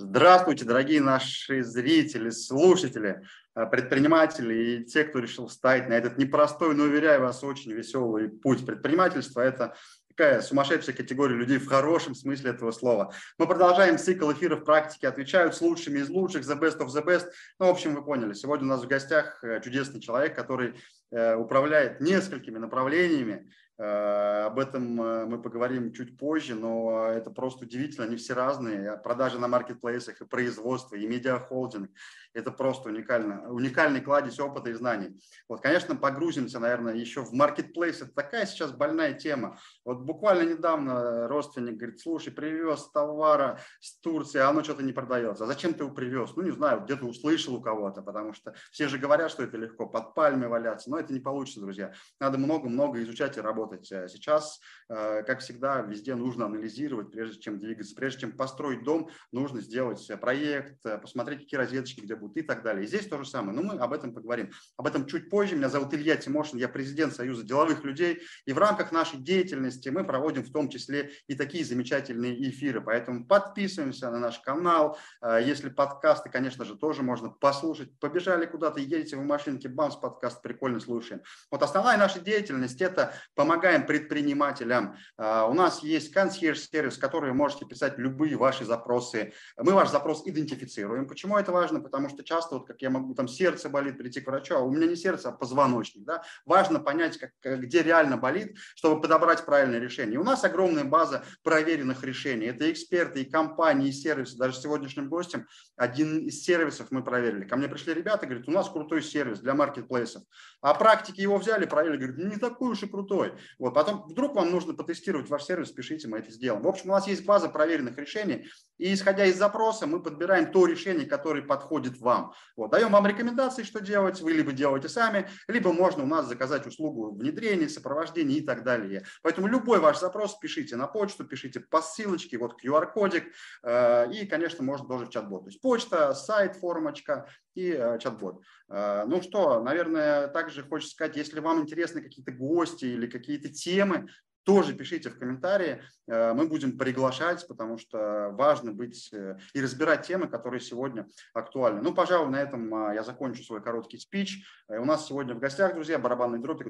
Здравствуйте, дорогие наши зрители, слушатели, э, предприниматели и те, кто решил встать на этот непростой, но, уверяю вас, очень веселый путь предпринимательства. Это такая сумасшедшая категория людей в хорошем смысле этого слова. Мы продолжаем цикл эфиров практики, отвечают с лучшими из лучших, the best of the best. Ну, в общем, вы поняли, сегодня у нас в гостях э, чудесный человек, который э, управляет несколькими направлениями Э, об этом э, мы поговорим чуть позже, но э, это просто удивительно, они все разные. Продажи на маркетплейсах и производство, и медиахолдинг – это просто уникально, уникальный кладезь опыта и знаний. Вот, конечно, погрузимся, наверное, еще в маркетплейс. Это такая сейчас больная тема. Вот буквально недавно родственник говорит, слушай, привез товара с Турции, а оно что-то не продается. А зачем ты его привез? Ну, не знаю, где-то услышал у кого-то, потому что все же говорят, что это легко под пальмой валяться, но это не получится, друзья. Надо много-много изучать и работать. Э, сейчас, э, как всегда, везде нужно анализировать, прежде чем двигаться, прежде чем построить дом, нужно сделать э, проект, посмотреть, какие розеточки где будут и так далее. И здесь то же самое, но мы об этом поговорим. Об этом чуть позже. Меня зовут Илья Тимошин, я президент Союза деловых людей, и в рамках нашей деятельности деятельности мы проводим в том числе и такие замечательные эфиры. Поэтому подписываемся на наш канал. А, если подкасты, конечно же, тоже можно послушать. Побежали куда-то, едете в машинке, бамс, подкаст прикольно слушаем. Вот основная наша деятельность – это помогаем предпринимателям. А, у нас есть консьерж-сервис, в который вы можете писать любые ваши запросы. Мы ваш запрос идентифицируем. Почему это важно? Потому что часто, вот как я могу, там сердце болит, прийти к врачу, а у меня не сердце, а позвоночник. Да? Важно понять, как, где реально болит, чтобы подобрать правильно уникальное решение. У нас огромная база проверенных решений. Это эксперты и компании, и сервисы. Даже сегодняшним гостем один из сервисов мы проверили. Ко мне пришли ребята, говорят, у нас крутой сервис для маркетплейсов. А практики его взяли, проверили, говорят, «Ну, не такой уж и крутой. Вот. Потом вдруг вам нужно потестировать ваш сервис, пишите, мы это сделаем. В общем, у нас есть база проверенных решений. И исходя из запроса, мы подбираем то решение, которое подходит вам. Вот. Даем вам рекомендации, что делать. Вы либо делаете сами, либо можно у нас заказать услугу внедрения, сопровождения и так далее. Поэтому любой ваш запрос пишите на почту, пишите по ссылочке, вот QR-кодик, э, и, конечно, можно тоже в чат-бот. То есть почта, сайт, формочка и э, чат-бот. Э, ну что, наверное, также хочется сказать, если вам интересны какие-то гости или какие-то темы, тоже пишите в комментарии, мы будем приглашать, потому что важно быть и разбирать темы, которые сегодня актуальны. Ну, пожалуй, на этом я закончу свой короткий спич. У нас сегодня в гостях, друзья, барабанный дробь.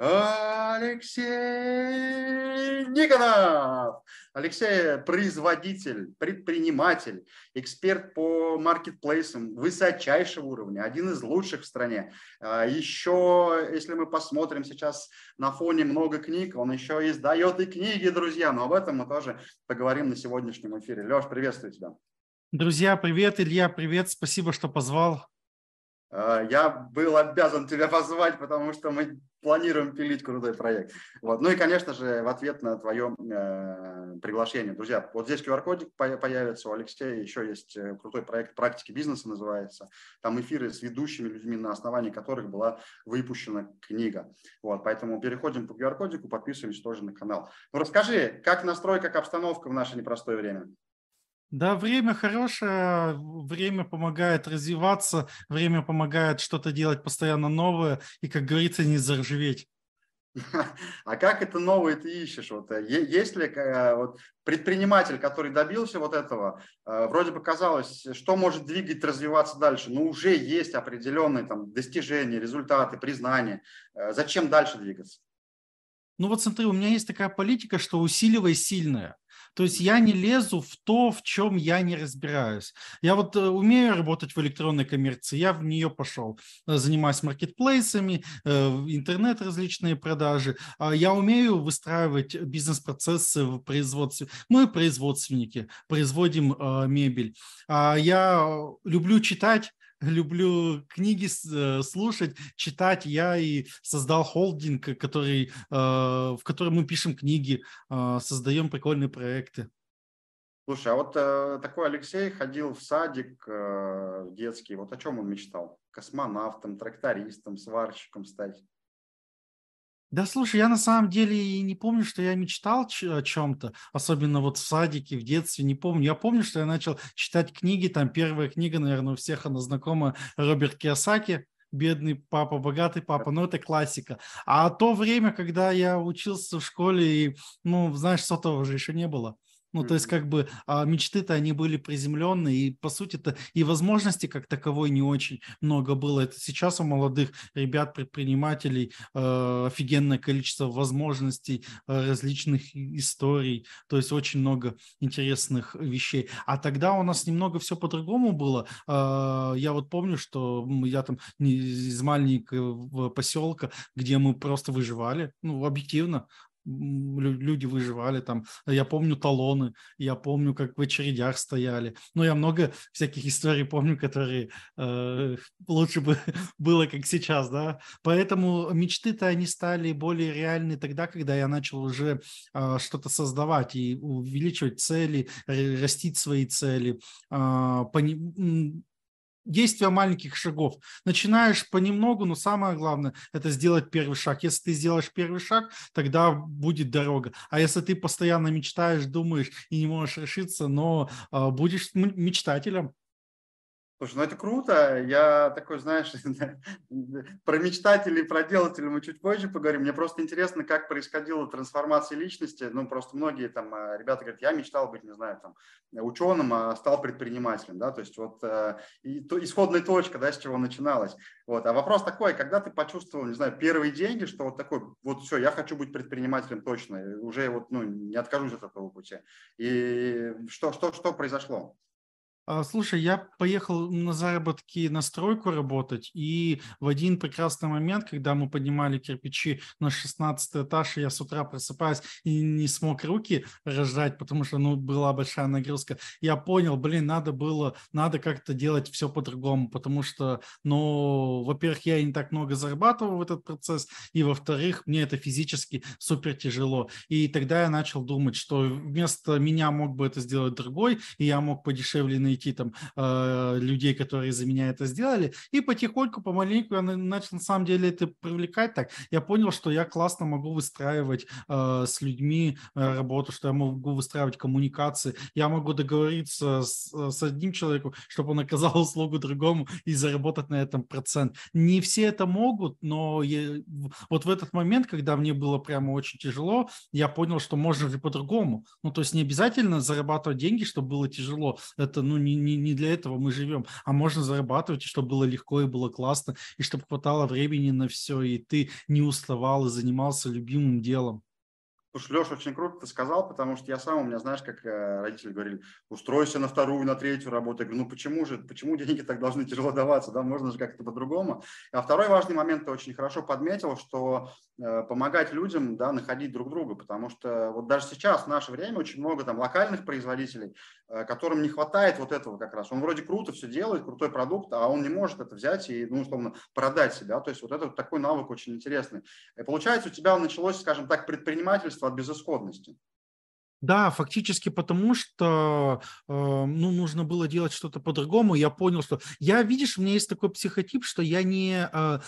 Алексей Никонов. Алексей – производитель, предприниматель, эксперт по маркетплейсам высочайшего уровня, один из лучших в стране. А, еще, если мы посмотрим сейчас на фоне много книг, он еще издает и книги, друзья, но об этом мы тоже поговорим на сегодняшнем эфире. Леш, приветствую тебя. Друзья, привет, Илья, привет, спасибо, что позвал. Э, я был обязан тебя позвать, потому что мы планируем пилить крутой проект. Вот. Ну и, конечно же, в ответ на твое э, приглашение. Друзья, вот здесь QR-кодик появится у Алексея, еще есть э, крутой проект «Практики бизнеса» называется. Там эфиры с ведущими людьми, на основании которых была выпущена книга. Вот. Поэтому переходим по QR-кодику, подписываемся тоже на канал. Ну расскажи, как настройка, как обстановка в наше непростое время? Да, время хорошее, время помогает развиваться, время помогает что-то делать постоянно новое и, как говорится, не заржаветь. А как это новое ты ищешь? Вот, э, есть ли э, вот, предприниматель, который добился вот этого, э, вроде бы казалось, что может двигать, развиваться дальше, но уже есть определенные там, достижения, результаты, признания. Зачем дальше двигаться? Ну вот смотри, у меня есть такая политика, что усиливай сильное – то есть я не лезу в то, в чем я не разбираюсь. Я вот э, умею работать в электронной коммерции, я в нее пошел. Э, занимаюсь маркетплейсами, э, интернет различные продажи. А я умею выстраивать бизнес-процессы в производстве. Мы производственники, производим мебель. А я люблю читать люблю книги э, слушать, читать. Я и создал холдинг, э, который, э, в котором мы пишем книги, создаем прикольные проекты. Слушай, а вот такой Алексей ходил в садик детский. Вот о чем он мечтал? Космонавтом, трактористом, сварщиком стать? Да, слушай, я на самом деле и не помню, что я мечтал ч- о чем-то, особенно вот в садике, в детстве, не помню. Я помню, что я начал читать книги, там первая книга, наверное, у всех она знакома, Роберт Киосаки, бедный папа, богатый папа, ну это классика. А то время, когда я учился в школе, и, ну, знаешь, сотового же еще не было. Ну, то есть, как бы а мечты-то они были приземленные, и по сути-то и возможности как таковой не очень много было. Это сейчас у молодых ребят, предпринимателей э, офигенное количество возможностей, э, различных историй, то есть очень много интересных вещей. А тогда у нас немного все по-другому было. Э, я вот помню, что я там из маленького поселка, где мы просто выживали, ну, объективно, люди выживали там. Я помню талоны, я помню, как в очередях стояли. но ну, я много всяких историй помню, которые э, лучше бы было, как сейчас, да. Поэтому мечты-то они стали более реальны тогда, когда я начал уже э, что-то создавать и увеличивать цели, растить свои цели, э, пони- действия маленьких шагов. Начинаешь понемногу, но самое главное – это сделать первый шаг. Если ты сделаешь первый шаг, тогда будет дорога. А если ты постоянно мечтаешь, думаешь и не можешь решиться, но а, будешь мечтателем, Слушай, ну это круто. Я такой, знаешь, про мечтателей, про делателей мы чуть позже поговорим. Мне просто интересно, как происходила трансформация личности. Ну, просто многие там э, ребята говорят, я мечтал быть, не знаю, там, ученым, а стал предпринимателем, да, то есть вот э, и, то, исходная точка, да, с чего начиналось. Вот. А вопрос такой, когда ты почувствовал, не знаю, первые деньги, что вот такой, вот все, я хочу быть предпринимателем точно, уже вот, ну, не откажусь от этого пути. И что, что, что произошло? А, слушай, я поехал на заработки на стройку работать, и в один прекрасный момент, когда мы поднимали кирпичи на 16 этаж, я с утра просыпаюсь и не смог руки рожать, потому что, ну, была большая нагрузка. Я понял, блин, надо было, надо как-то делать все по-другому, потому что, ну, во-первых, я не так много зарабатывал в этот процесс, и, во-вторых, мне это физически супер тяжело. И тогда я начал думать, что вместо меня мог бы это сделать другой, и я мог подешевле найти найти там а, людей, которые за меня это сделали. И потихоньку, помаленьку я начал на самом деле это привлекать так. Я понял, что я классно могу выстраивать а, с людьми а, работу, что я могу выстраивать коммуникации, я могу договориться с, с одним человеком, чтобы он оказал услугу другому и заработать на этом процент. Не все это могут, но я, вот в этот момент, когда мне было прямо очень тяжело, я понял, что можно же по-другому. Ну, то есть не обязательно зарабатывать деньги, чтобы было тяжело. Это, ну, не, не, не для этого мы живем, а можно зарабатывать, и чтобы было легко и было классно, и чтобы хватало времени на все, и ты не уставал и занимался любимым делом. Слушай, Леша, очень круто ты сказал, потому что я сам, у меня, знаешь, как э, родители говорили, устройся на вторую, на третью работу. Я говорю, ну почему же, почему деньги так должны тяжело даваться, да, можно же как-то по-другому. А второй важный момент ты очень хорошо подметил, что э, помогать людям, да, находить друг друга, потому что вот даже сейчас в наше время очень много там локальных производителей, Э, которым не хватает вот этого как раз. Он вроде круто все делает, крутой продукт, а он не может это взять и, ну, условно, продать себя. То есть вот это такой навык очень интересный. И получается, у тебя началось, скажем так, предпринимательство от безысходности. Да, фактически потому, что э, ну, нужно было делать что-то по-другому. Я понял, что я, видишь, у меня есть такой психотип, что я не... Э,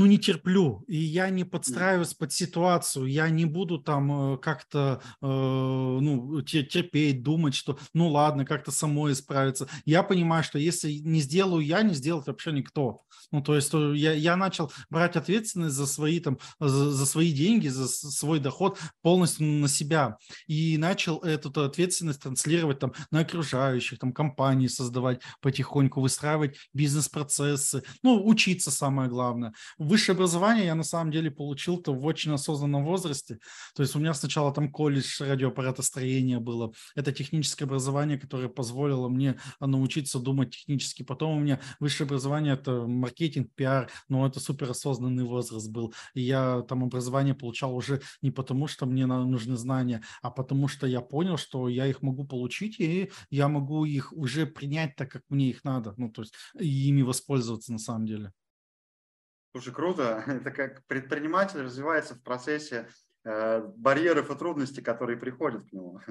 ну, не терплю, и я не подстраиваюсь под ситуацию, я не буду там э, как-то, э, ну, терпеть, думать, что, ну, ладно, как-то само исправиться. Я понимаю, что если не сделаю я, не сделает вообще никто. Ну, то есть э, я, я начал брать ответственность за свои, там, э, за, за свои деньги, за свой доход полностью на себя. И начал эту ответственность транслировать там на окружающих, там, компании создавать потихоньку, выстраивать бизнес-процессы, ну, учиться самое главное высшее образование я на самом деле получил-то в очень осознанном возрасте. То есть у меня сначала там колледж радиоаппаратостроения было. Это техническое образование, которое позволило мне а, научиться думать технически. Потом у меня высшее образование – это маркетинг, пиар, но это суперосознанный возраст был. И я там образование получал уже не потому, что мне нужны знания, а потому что я понял, что я их могу получить, и я могу их уже принять так, как мне их надо. Ну, то есть ими воспользоваться на самом деле. Слушай, круто. Это как предприниматель развивается в процессе э, барьеров и трудностей, которые приходят к нему.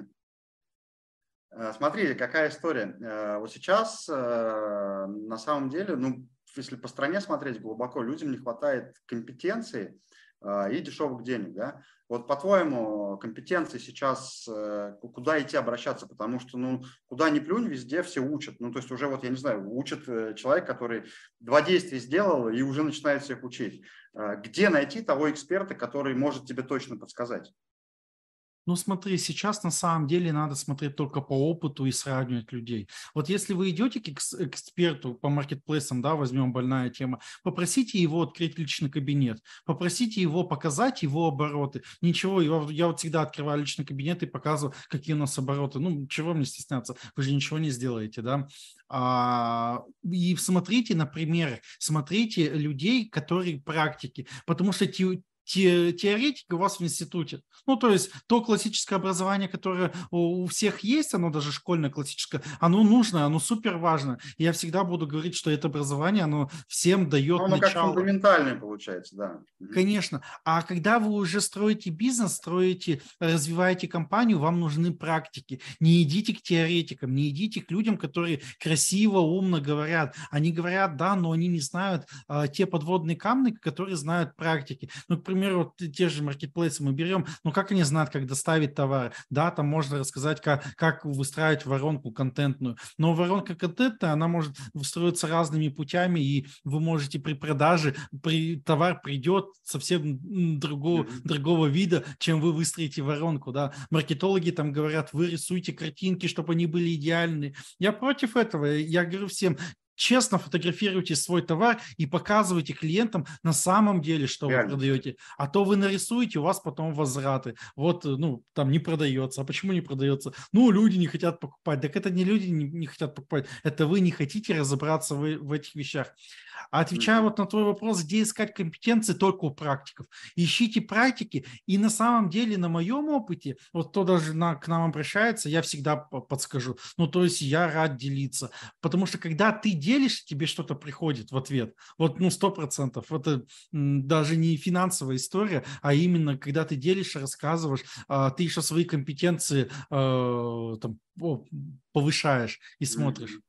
Э, смотри, какая история. Э, вот сейчас, на самом деле, ну, если по стране смотреть глубоко, людям не хватает компетенции а, и дешевых денег. Да? Вот по-твоему, компетенции сейчас, э, куда идти обращаться? Потому что, ну, куда ни плюнь, везде все учат. Ну, то есть уже вот, я не знаю, учит э, человек, который два действия сделал и уже начинает всех учить. Э, где найти того эксперта, который может тебе точно подсказать? Ну смотри, сейчас на самом деле надо смотреть только по опыту и сравнивать людей. Вот если вы идете к эксперту по маркетплейсам, да, возьмем больная тема, попросите его открыть личный кабинет, попросите его показать его обороты. Ничего, я, я вот всегда открываю личный кабинет и показываю, какие у нас обороты. Ну, чего мне стесняться? Вы же ничего не сделаете, да? А, и смотрите на примеры, смотрите людей, которые практики, потому что те, теоретики у вас в институте. Ну, то есть то классическое образование, которое у всех есть, оно даже школьное классическое, оно нужно, оно супер важно. Я всегда буду говорить, что это образование, оно всем дает оно начало. Оно как фундаментальное получается, да. Конечно. А когда вы уже строите бизнес, строите, развиваете компанию, вам нужны практики. Не идите к теоретикам, не идите к людям, которые красиво, умно говорят. Они говорят, да, но они не знают а, те подводные камни, которые знают практики. Ну, к примеру, примеру, вот те же маркетплейсы мы берем, но ну, как они знают, как доставить товар? Да, там можно рассказать, как, как выстраивать воронку контентную. Но воронка контента, она может встроиться разными путями, и вы можете при продаже, при, товар придет совсем другого, другого вида, чем вы выстроите воронку. Да? Маркетологи там говорят, вы рисуйте картинки, чтобы они были идеальны. Я против этого. Я говорю всем, честно фотографируйте свой товар и показывайте клиентам на самом деле, что Реально. вы продаете. А то вы нарисуете, у вас потом возвраты. Вот, ну, там не продается. А почему не продается? Ну, люди не хотят покупать. Так это не люди не, не хотят покупать. Это вы не хотите разобраться в, в этих вещах. А отвечая mm-hmm. вот на твой вопрос, где искать компетенции только у практиков. Ищите практики. И на самом деле на моем опыте, вот кто даже на, к нам обращается, я всегда подскажу. Ну, то есть я рад делиться. Потому что когда ты делаешь делишь, тебе что-то приходит в ответ. Вот, ну, сто процентов. Это даже не финансовая история, а именно, когда ты делишь, рассказываешь, а, ты еще свои компетенции э, там, повышаешь и смотришь.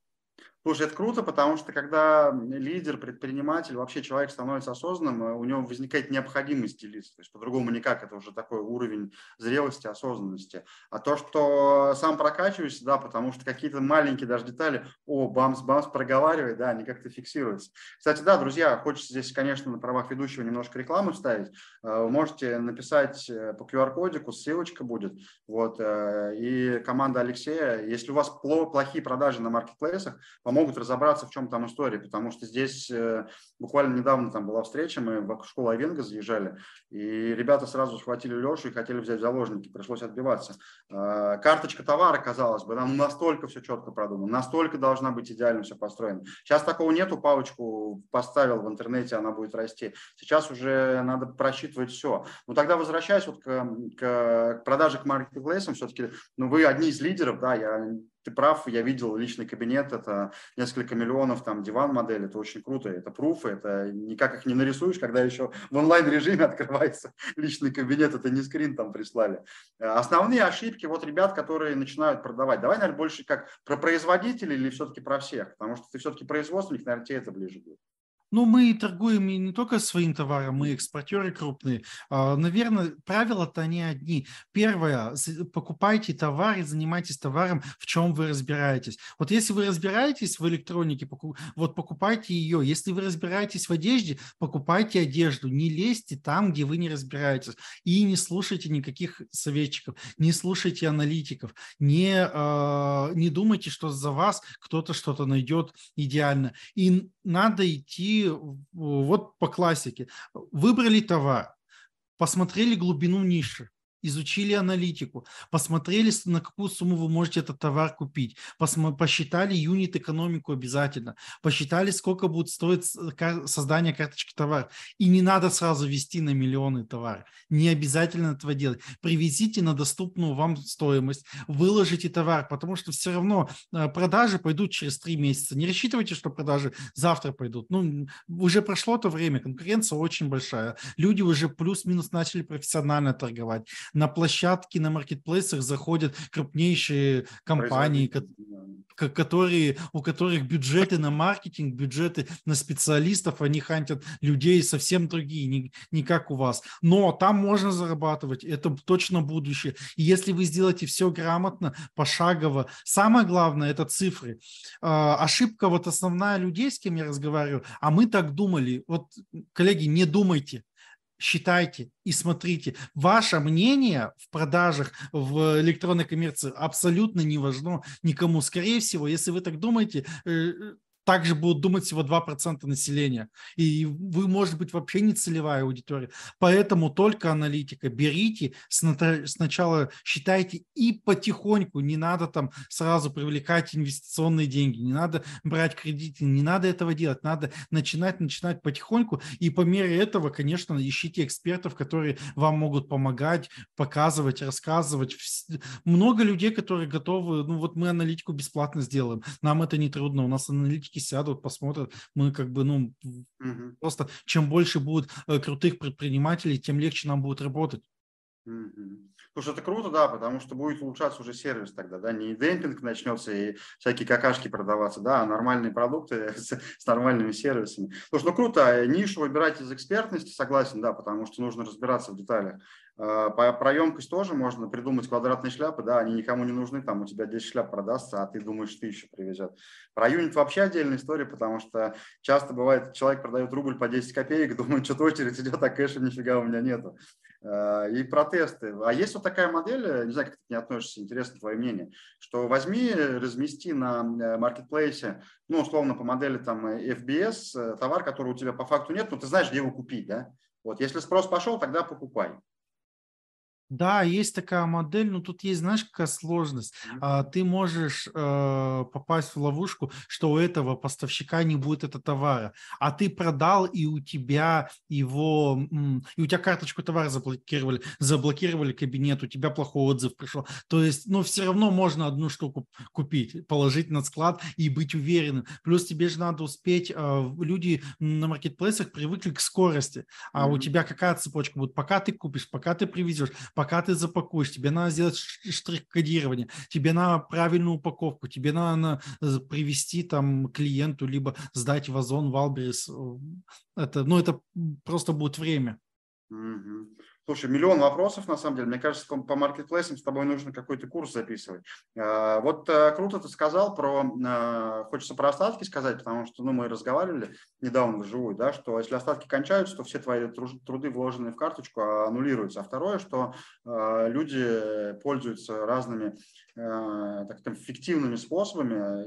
Слушай, это круто, потому что когда лидер, предприниматель, вообще человек становится осознанным, э, у него возникает необходимость делиться. То есть по-другому никак, это уже такой уровень зрелости, осознанности. А то, что сам прокачиваюсь, да, потому что какие-то маленькие даже детали, о, бамс-бамс, проговаривай, да, они как-то фиксируются. Кстати, да, друзья, хочется здесь, конечно, на правах ведущего немножко рекламу вставить. Э, вы можете написать э, по QR-кодику, ссылочка будет. Вот, и команда Алексея, если у вас плохие продажи на маркетплейсах, помогут разобраться, в чем там история, потому что здесь э, буквально недавно там была встреча, мы в школу Айвенга заезжали, и ребята сразу схватили Лешу и хотели взять в заложники, пришлось отбиваться. А, карточка товара, казалось бы, нам настолько все четко продумано, настолько должна быть идеально все построено. Сейчас такого нету, палочку поставил в интернете, она будет расти. Сейчас уже надо просчитывать все. Но ну, тогда возвращаясь вот к, к продаже к маркетплейсам, все-таки ну, вы одни из лидеров, да, я ты прав, я видел личный кабинет, это несколько миллионов, там диван модель, это очень круто, это пруфы, это никак их не нарисуешь, когда еще в онлайн-режиме открывается личный кабинет, это не скрин там прислали. Э, основные ошибки вот ребят, которые начинают продавать. Давай, наверное, больше как про производителей или все-таки про всех, потому что ты все-таки производственник, наверное, тебе это ближе будет. Ну, мы торгуем не только своим товаром, мы экспортеры крупные. А, Наверное, правила-то они одни. Первое, покупайте товар и занимайтесь товаром, в чем вы разбираетесь. Вот если вы разбираетесь в электронике, вот покупайте ее. Если вы разбираетесь в одежде, покупайте одежду. Не лезьте там, где вы не разбираетесь. И не слушайте никаких советчиков, не слушайте аналитиков, не, а, не думайте, что за вас кто-то что-то найдет идеально. И надо идти вот по классике. Выбрали товар, посмотрели глубину ниши, изучили аналитику, посмотрели, на какую сумму вы можете этот товар купить, посмо- посчитали юнит экономику обязательно, посчитали, сколько будет стоить создание карточки товара И не надо сразу вести на миллионы товар. Не обязательно этого делать. Привезите на доступную вам стоимость, выложите товар, потому что все равно э, продажи пойдут через три месяца. Не рассчитывайте, что продажи завтра пойдут. Ну, уже прошло то время, конкуренция очень большая. Люди уже плюс-минус начали профессионально торговать на площадки, на маркетплейсах заходят крупнейшие компании, которые, у которых бюджеты на маркетинг, бюджеты на специалистов, они хантят людей совсем другие, не, не как у вас. Но там можно зарабатывать, это точно будущее. И если вы сделаете все грамотно, пошагово, самое главное – это цифры. А, ошибка вот основная людей, с кем я разговариваю, а мы так думали. Вот, коллеги, не думайте считайте и смотрите. Ваше мнение в продажах в электронной коммерции абсолютно не важно никому. Скорее всего, если вы так думаете, э, также будут думать всего 2% населения. И вы, может быть, вообще не целевая аудитория. Поэтому только аналитика. Берите, сначала считайте и потихоньку. Не надо там сразу привлекать инвестиционные деньги, не надо брать кредиты, не надо этого делать. Надо начинать, начинать потихоньку. И по мере этого, конечно, ищите экспертов, которые вам могут помогать, показывать, рассказывать. Много людей, которые готовы, ну вот мы аналитику бесплатно сделаем. Нам это не трудно. У нас аналитики сядут, посмотрят. Мы как бы, ну, угу. просто чем больше будет э, крутых предпринимателей, тем легче нам будет работать. Угу. что это круто, да, потому что будет улучшаться уже сервис тогда, да, не демпинг начнется и всякие какашки продаваться, да, а нормальные продукты с, с нормальными сервисами. Слушай, ну круто, а нишу выбирать из экспертности, согласен, да, потому что нужно разбираться в деталях. А, про емкость тоже можно придумать квадратные шляпы, да, они никому не нужны, там у тебя 10 шляп продастся, а ты думаешь, ты еще привезет. Про юнит вообще отдельная история, потому что часто бывает, человек продает рубль по 10 копеек, думает, что-то очередь идет, а кэша нифига у меня нету. А, и протесты. А есть вот такая модель, э, не знаю, как ты к ней относишься, интересно твое мнение, что возьми, размести на э, маркетплейсе, ну, условно, по модели там FBS, э, товар, который у тебя по факту нет, но ты знаешь, где его купить, да? Вот, если спрос пошел, тогда покупай. Да, есть такая модель, но тут есть, знаешь, какая сложность. А, ты можешь э, попасть в ловушку, что у этого поставщика не будет этого товара, а ты продал и у тебя его, и у тебя карточку товара заблокировали, заблокировали кабинет, у тебя плохой отзыв пришел. То есть, ну, все равно можно одну штуку купить, положить на склад и быть уверенным. Плюс тебе же надо успеть. Э, люди на маркетплейсах привыкли к скорости, а mm-hmm. у тебя какая цепочка будет? Пока ты купишь, пока ты привезешь, пока ты запакуешь, тебе надо сделать штрих-кодирование, тебе надо правильную упаковку, тебе надо привести там клиенту, либо сдать вазон, Озон, в Альберис. Это, ну, это просто будет время. Угу. Слушай, миллион вопросов, на самом деле. Мне кажется, по маркетплейсам с тобой нужно какой-то курс записывать. А, вот э, круто ты сказал про... Э, хочется про остатки сказать, потому что ну, мы разговаривали недавно вживую, да, что если остатки кончаются, то все твои труды, вложенные в карточку, а аннулируются. А второе, что э, люди пользуются разными а, так скажем, фиктивными способами, а,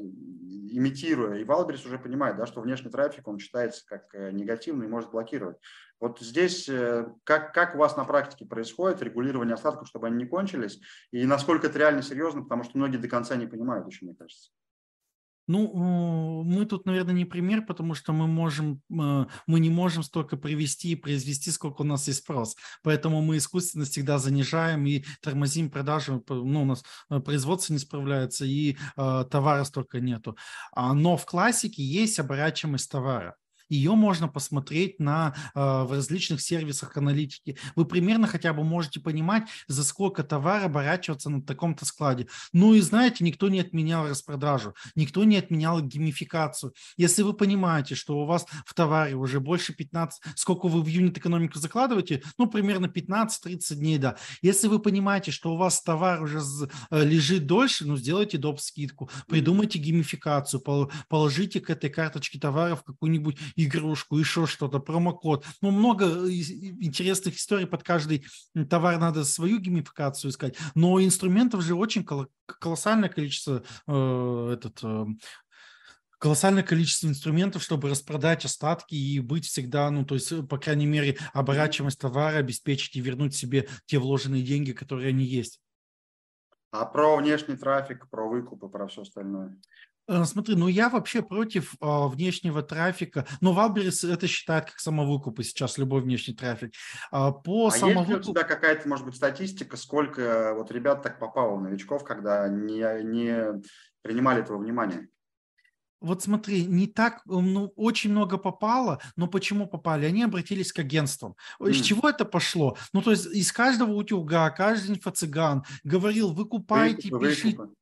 имитируя. И Валберис уже понимает, да, что внешний трафик, он считается как э, негативный и может блокировать. Вот здесь э, как, как у вас на практике происходит регулирование остатков, чтобы они не кончились, и насколько это реально серьезно, потому что многие до конца не понимают еще, мне кажется. Ну, мы тут, наверное, не пример, потому что мы можем, э, мы не можем столько привести и произвести, сколько у нас есть спрос. Поэтому мы искусственно всегда занижаем и тормозим продажи. Ну, у нас э, производство не справляется и э, товара столько нету. А, но в классике есть оборачиваемость товара ее можно посмотреть на, а, в различных сервисах аналитики. Вы примерно хотя бы можете понимать, за сколько товар оборачиваться на таком-то складе. Ну и знаете, никто не отменял распродажу, никто не отменял геймификацию. Если вы понимаете, что у вас в товаре уже больше 15, сколько вы в юнит экономику закладываете, ну примерно 15-30 дней, да. Если вы понимаете, что у вас товар уже э, лежит дольше, ну сделайте доп скидку, придумайте геймификацию, положите к этой карточке товаров какую-нибудь игрушку, еще что-то, промокод. Ну, много э, интересных историй под каждый товар надо свою геймификацию искать. Но инструментов же очень колоссальное количество э, этот, э, колоссальное количество инструментов, чтобы распродать остатки и быть всегда, ну, то есть, э, по крайней мере, оборачиваемость товара обеспечить и вернуть себе те вложенные деньги, которые они есть. А про внешний трафик, про выкупы, про все остальное? Э, смотри, ну я вообще против э, внешнего трафика. но Валберис это считает как самовыкуп, и сейчас любой внешний трафик. А, по а самовыкуп... есть ли у тебя какая-то, может быть, статистика, сколько вот ребят так попало, новичков, когда не, не принимали этого внимания? Вот смотри, не так, ну, очень много попало, но почему попали? Они обратились к агентствам. Mm. Из чего это пошло? Ну, то есть из каждого утюга, каждый инфо-цыган говорил, выкупайте, выкупы, пишите. Выкупы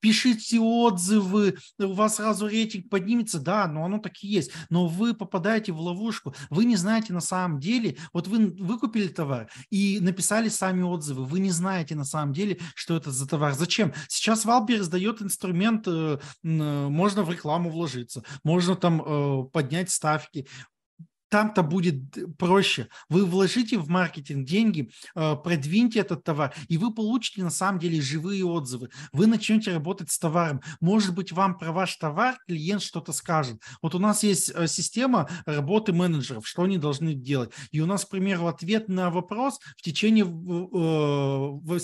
пишите отзывы, э, у вас сразу рейтинг поднимется, да, но оно так и есть, но вы попадаете в ловушку, вы не знаете на самом деле, вот вы выкупили товар и написали сами отзывы, вы не знаете на самом деле, что это за товар, зачем? Сейчас Валберс дает инструмент, э, э, можно в рекламу вложиться, можно там поднять ставки, там-то будет проще. Вы вложите в маркетинг деньги, э, продвиньте этот товар, и вы получите на самом деле живые отзывы. Вы начнете работать с товаром. Может быть, вам про ваш товар клиент что-то скажет. Вот у нас есть э, система работы менеджеров, что они должны делать. И у нас, к примеру, ответ на вопрос в течение в э,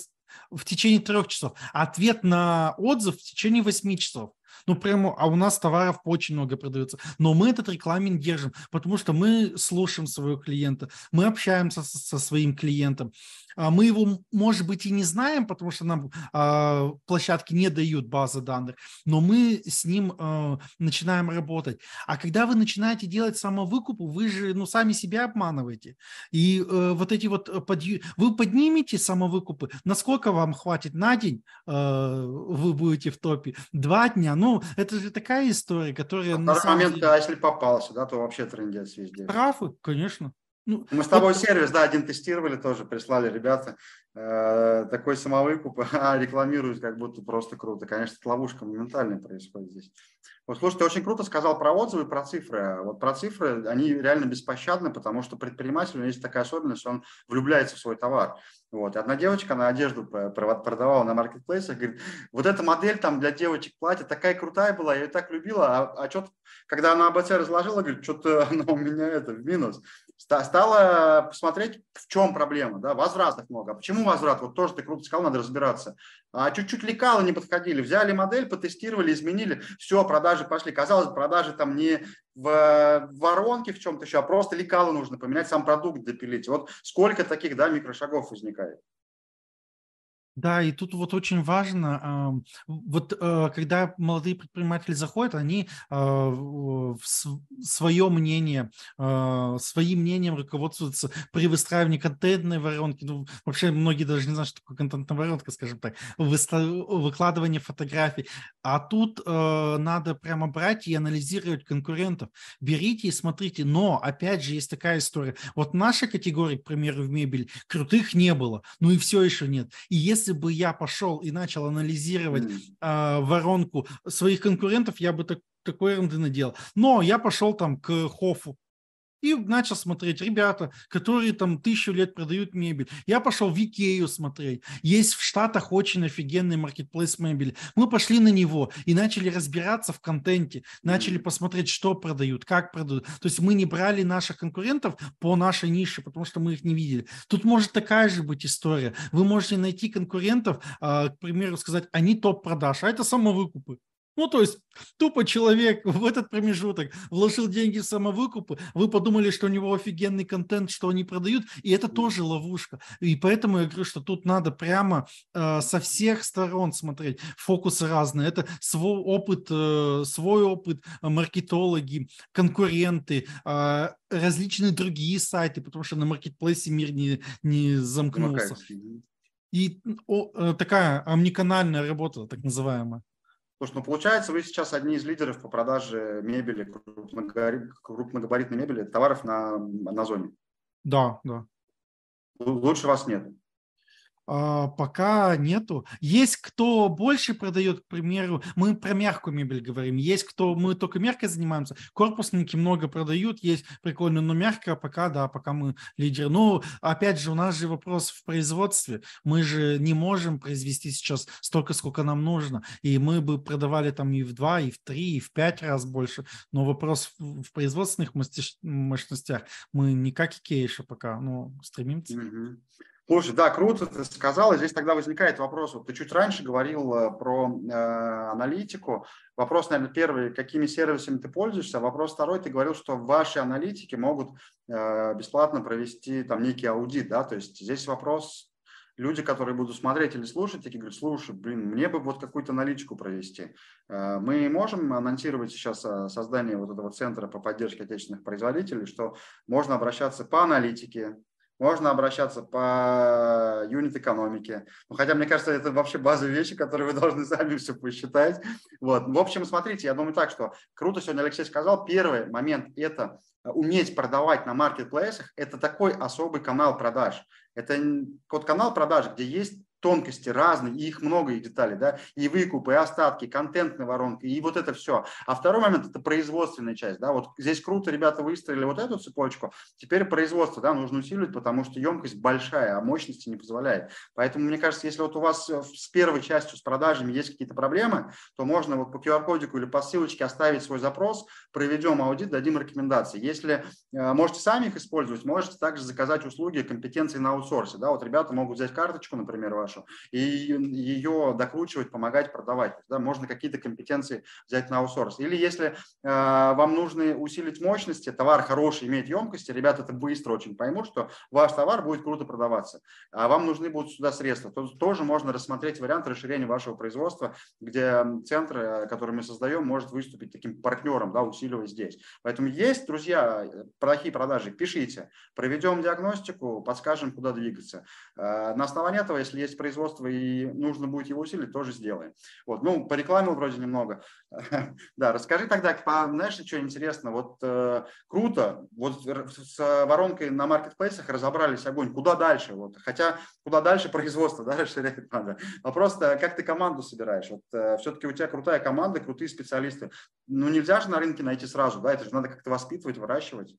течение трех часов, ответ на отзыв в течение восьми часов ну прямо, а у нас товаров очень много продается. Но мы этот рекламин держим, потому что мы слушаем своего клиента, мы общаемся со, со своим клиентом. А мы его, может быть, и не знаем, потому что нам э, площадки не дают базы данных, но мы с ним э, начинаем работать. А когда вы начинаете делать самовыкуп, вы же ну, сами себя обманываете. И э, вот эти вот э, подъ... вы поднимете самовыкупы, насколько вам хватит на день, э, вы будете в топе, два дня. Ну, это же такая история, которая... На второй момент, деле... когда если попался, да, то вообще трендец везде. Штрафы, конечно. Ну, Мы с тобой вот... сервис, да, один тестировали тоже, прислали ребята. Э, такой самовыкуп, а рекламируют как будто просто круто. Конечно, ловушка моментальная происходит здесь. Вот, слушай, ты очень круто сказал про отзывы про цифры. Вот про цифры, они реально беспощадны, потому что предприниматель, у него есть такая особенность, он влюбляется в свой товар. Вот. Одна девочка, на одежду продавала на маркетплейсах, говорит, вот эта модель там для девочек платье такая крутая была, я ее так любила, а, а что-то, когда она АБЦ разложила, говорит, что-то она у меня это в минус. Стала посмотреть, в чем проблема, да, возвратов много. А почему возврат? Вот тоже ты круто сказал, надо разбираться. А чуть-чуть лекалы не подходили, взяли модель, потестировали, изменили, все, продажи пошли. Казалось, продажи там не в воронке в чем-то еще, а просто лекало нужно поменять, сам продукт допилить. Вот сколько таких да, микрошагов возникает? Да, и тут вот очень важно, вот э, когда молодые предприниматели заходят, они а, свое мнение, а, своим мнением руководствуются при выстраивании контентной воронки. Ну, вообще многие даже не знают, что такое контентная воронка, скажем так, выкладывание фотографий. А тут э, надо прямо брать и анализировать конкурентов. Берите и смотрите. Но, опять же, есть такая история. Вот наша категория, к примеру, в мебель, крутых не было, ну и все еще нет. И если если бы я пошел и начал анализировать mm. э, воронку своих конкурентов, я бы так, такой РНД надел. Но я пошел там к Хофу, и начал смотреть ребята, которые там тысячу лет продают мебель. Я пошел в Икею смотреть. Есть в Штатах очень офигенный маркетплейс мебели. Мы пошли на него и начали разбираться в контенте, начали посмотреть, что продают, как продают. То есть мы не брали наших конкурентов по нашей нише, потому что мы их не видели. Тут может такая же быть история. Вы можете найти конкурентов, а, к примеру, сказать, они топ продаж, а это самовыкупы. Ну, то есть тупо человек в этот промежуток вложил деньги в самовыкупы, вы подумали, что у него офигенный контент, что они продают, и это тоже ловушка. И поэтому я говорю, что тут надо прямо э, со всех сторон смотреть, фокусы разные. Это свой опыт, э, свой опыт, э, маркетологи, конкуренты, э, различные другие сайты, потому что на маркетплейсе мир не, не замкнулся. И о, э, такая омниканальная работа, так называемая. Слушай, ну получается, вы сейчас одни из лидеров по продаже мебели, крупногабаритной мебели, товаров на, на зоне. Да, да. Лучше вас нет. А, пока нету. Есть кто больше продает, к примеру, мы про мягкую мебель говорим, есть кто, мы только мягкой занимаемся, корпусники много продают, есть прикольно, но мягко пока, да, пока мы лидер. Ну, опять же, у нас же вопрос в производстве, мы же не можем произвести сейчас столько, сколько нам нужно, и мы бы продавали там и в два, и в три, и в пять раз больше, но вопрос в производственных мощностях, мы никак как Икея еще пока, но ну, стремимся. Mm-hmm. Слушай, да, круто ты сказал. И здесь тогда возникает вопрос. Вот ты чуть раньше говорил э, про э, аналитику. Вопрос, наверное, первый, какими сервисами ты пользуешься? А вопрос второй, ты говорил, что ваши аналитики могут э, бесплатно провести там некий аудит, да? То есть здесь вопрос, люди, которые будут смотреть или слушать, такие говорят, слушай, блин, мне бы вот какую-то аналитику провести. Э, мы можем анонсировать сейчас э, создание вот этого центра по поддержке отечественных производителей, что можно обращаться по аналитике, можно обращаться по юнит экономике, Ну, хотя, мне кажется, это вообще базовые вещи, которые вы должны сами все посчитать. Вот. В общем, смотрите, я думаю так, что круто сегодня Алексей сказал. Первый момент – это э, уметь продавать на маркетплейсах. Это такой особый канал продаж. Это вот канал продаж, где есть тонкости разные, и их много, и детали, да, и выкупы, и остатки, контентная воронка, и вот это все. А второй момент – это производственная часть, да, вот здесь круто ребята выстроили вот эту цепочку, теперь производство, да, нужно усиливать, потому что емкость большая, а мощности не позволяет. Поэтому, мне кажется, если вот у вас э, с первой частью, с продажами есть какие-то проблемы, то можно вот по QR-кодику или по ссылочке оставить свой запрос, проведем аудит, дадим рекомендации. Если э, можете сами их использовать, можете также заказать услуги компетенции на аутсорсе, да, вот ребята могут взять карточку, например, хорошо, и ее докручивать, помогать, продавать. Да, можно какие-то компетенции взять на аутсорс. Или если э, вам нужно усилить мощности, товар хороший, имеет емкости, ребята это быстро очень поймут, что ваш товар будет круто продаваться, а вам нужны будут сюда средства. То, тоже можно рассмотреть вариант расширения вашего производства, где центр, э, который мы создаем, может выступить таким партнером, да, усиливая здесь. Поэтому есть, друзья, плохие продажи, пишите, проведем диагностику, подскажем, куда двигаться. Э, на основании этого, если есть производства и нужно будет его усилить, тоже сделаем. Вот, ну, по порекламил вроде немного. Да, расскажи тогда, типа, а, знаешь, что интересно, вот э, круто, вот с воронкой на маркетплейсах разобрались огонь, куда дальше, вот, хотя куда дальше производство, да, расширять надо, а просто э, как ты команду собираешь, вот, э, все-таки у тебя крутая команда, крутые специалисты, ну, нельзя же на рынке найти сразу, да, это же надо как-то воспитывать, выращивать.